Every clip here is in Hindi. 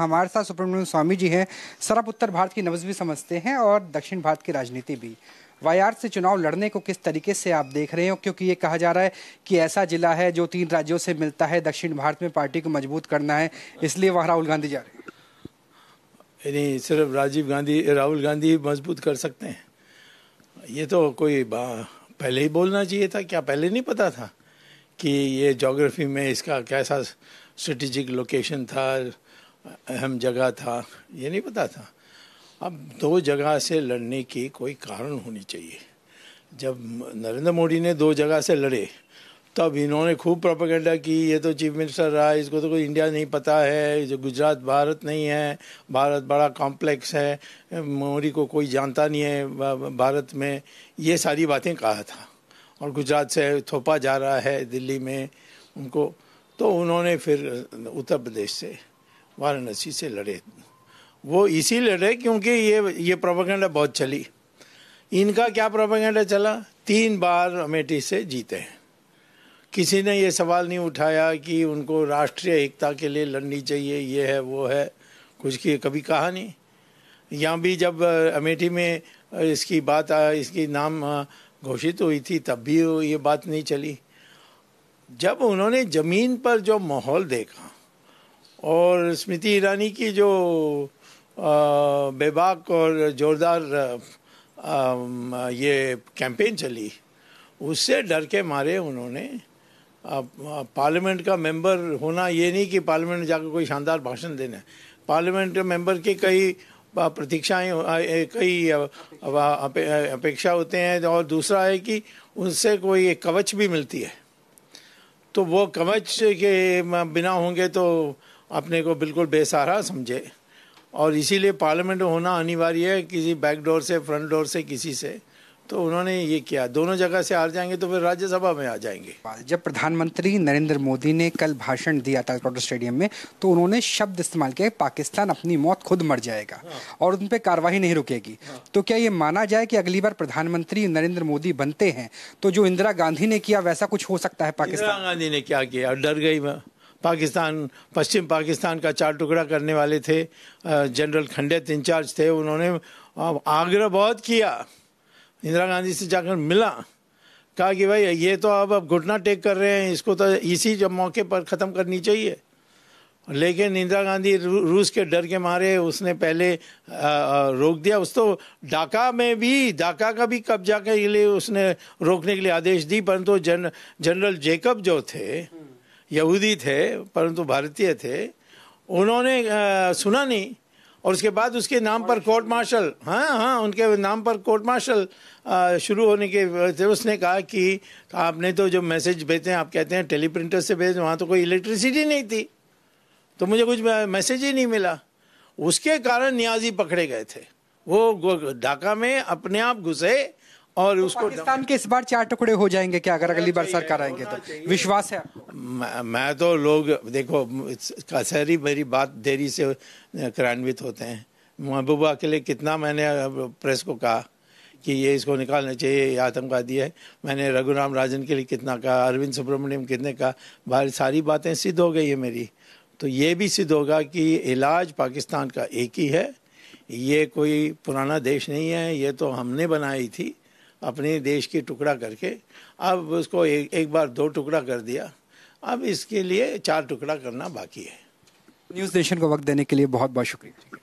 हमारे साथ सुब्रमण्यम स्वामी जी हैं सर आप उत्तर भारत की नब्ज भी समझते हैं और दक्षिण भारत की राजनीति भी वायार से चुनाव लड़ने को किस तरीके से आप देख रहे हो क्योंकि ये कहा जा रहा है कि ऐसा जिला है जो तीन राज्यों से मिलता है दक्षिण भारत में पार्टी को मजबूत करना है इसलिए वहाँ राहुल गांधी जा रहे हैं नहीं सिर्फ राजीव गांधी राहुल गांधी मजबूत कर सकते हैं ये तो कोई पहले ही बोलना चाहिए था क्या पहले नहीं पता था कि ये जोग्राफी में इसका कैसा स्ट्रेटिजिक लोकेशन था अहम जगह था ये नहीं पता था अब दो जगह से लड़ने की कोई कारण होनी चाहिए जब नरेंद्र मोदी ने दो जगह से लड़े तब इन्होंने खूब प्रोपागेंडा की ये तो चीफ मिनिस्टर रहा इसको तो कोई इंडिया नहीं पता है जो गुजरात भारत नहीं है भारत बड़ा कॉम्प्लेक्स है मोदी को कोई जानता नहीं है भारत में ये सारी बातें कहा था और गुजरात से थोपा जा रहा है दिल्ली में उनको तो उन्होंने फिर उत्तर प्रदेश से वाराणसी से लड़े वो इसी लड़े क्योंकि ये ये प्रोपागेंडा बहुत चली इनका क्या प्रोपागेंडा चला तीन बार अमेठी से जीते हैं किसी ने ये सवाल नहीं उठाया कि उनको राष्ट्रीय एकता के लिए लड़नी चाहिए ये है वो है कुछ की कभी कहा नहीं यहाँ भी जब अमेठी में इसकी बात इसकी नाम घोषित हुई थी तब भी ये बात नहीं चली जब उन्होंने ज़मीन पर जो माहौल देखा और स्मृति ईरानी की जो बेबाक और जोरदार ये कैंपेन चली उससे डर के मारे उन्होंने पार्लियामेंट का मेंबर होना ये नहीं कि पार्लियामेंट जाकर कोई शानदार भाषण देना है पार्लियामेंट मेंबर के कई प्रतीक्षाएं कई अपेक्षा होते हैं और दूसरा है कि उनसे कोई एक कवच भी मिलती है तो वो कवच के बिना होंगे तो अपने को बिल्कुल बेसहारा समझे और इसीलिए पार्लियामेंट होना अनिवार्य है किसी बैक डोर से फ्रंट डोर से किसी से तो उन्होंने ये किया दोनों जगह से हार जाएंगे तो फिर राज्यसभा में आ जाएंगे जब प्रधानमंत्री नरेंद्र मोदी ने कल भाषण दिया था टोटो स्टेडियम में तो उन्होंने शब्द इस्तेमाल किया पाकिस्तान अपनी मौत खुद मर जाएगा और उन पर कार्रवाई नहीं रुकेगी तो क्या ये माना जाए कि अगली बार प्रधानमंत्री नरेंद्र मोदी बनते हैं तो जो इंदिरा गांधी ने किया वैसा कुछ हो सकता है पाकिस्तान गांधी ने क्या किया डर गई मैं पाकिस्तान पश्चिम पाकिस्तान का चार टुकड़ा करने वाले थे जनरल खंडित इंचार्ज थे उन्होंने आग्रह बहुत किया इंदिरा गांधी से जाकर मिला कहा कि भाई ये तो अब अब घुटना टेक कर रहे हैं इसको तो इसी जब मौके पर ख़त्म करनी चाहिए लेकिन इंदिरा गांधी रूस के डर के मारे उसने पहले रोक दिया उस तो ढाका में भी ढाका का भी कब्जा के लिए उसने रोकने के लिए आदेश दी परंतु जन जनरल जेकब जो थे यहूदी थे परंतु भारतीय थे उन्होंने आ, सुना नहीं और उसके बाद उसके नाम पर कोर्ट मार्शल हाँ हाँ उनके नाम पर कोर्ट मार्शल शुरू होने के थे उसने कहा कि आपने तो जो मैसेज भेजते हैं आप कहते हैं टेली प्रिंटर से भेज वहाँ तो कोई इलेक्ट्रिसिटी नहीं थी तो मुझे कुछ मैसेज ही नहीं मिला उसके कारण न्याजी पकड़े गए थे वो ढाका में अपने आप घुसे और तो उसको पाकिस्तान के इस बार चार टुकड़े हो जाएंगे क्या अगर अगली बार सरकार आएंगे तो विश्वास है मैं तो लोग देखो कसहरी मेरी बात देरी से क्रियान्वित होते हैं महबूबा के लिए कितना मैंने प्रेस को कहा कि ये इसको निकालना चाहिए ये आतंकवादी है मैंने रघुराम राजन के लिए कितना कहा अरविंद सुब्रमण्यम कितने कहा भारी सारी बातें सिद्ध हो गई है मेरी तो ये भी सिद्ध होगा कि इलाज पाकिस्तान का एक ही है ये कोई पुराना देश नहीं है ये तो हमने बनाई थी अपने देश की टुकड़ा करके अब उसको एक, एक बार दो टुकड़ा कर दिया अब इसके लिए चार टुकड़ा करना बाकी है न्यूज़ नेशन को वक्त देने के लिए बहुत बहुत शुक्रिया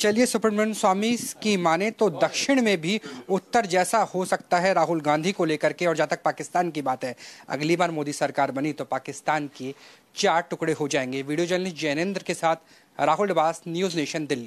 चलिए सुब्रमण्यम स्वामी की माने तो दक्षिण में भी उत्तर जैसा हो सकता है राहुल गांधी को लेकर के और जहाँ तक पाकिस्तान की बात है अगली बार मोदी सरकार बनी तो पाकिस्तान के चार टुकड़े हो जाएंगे वीडियो जर्नलिस्ट जैनेन्द्र के साथ राहुल डबास न्यूज़ नेशन दिल्ली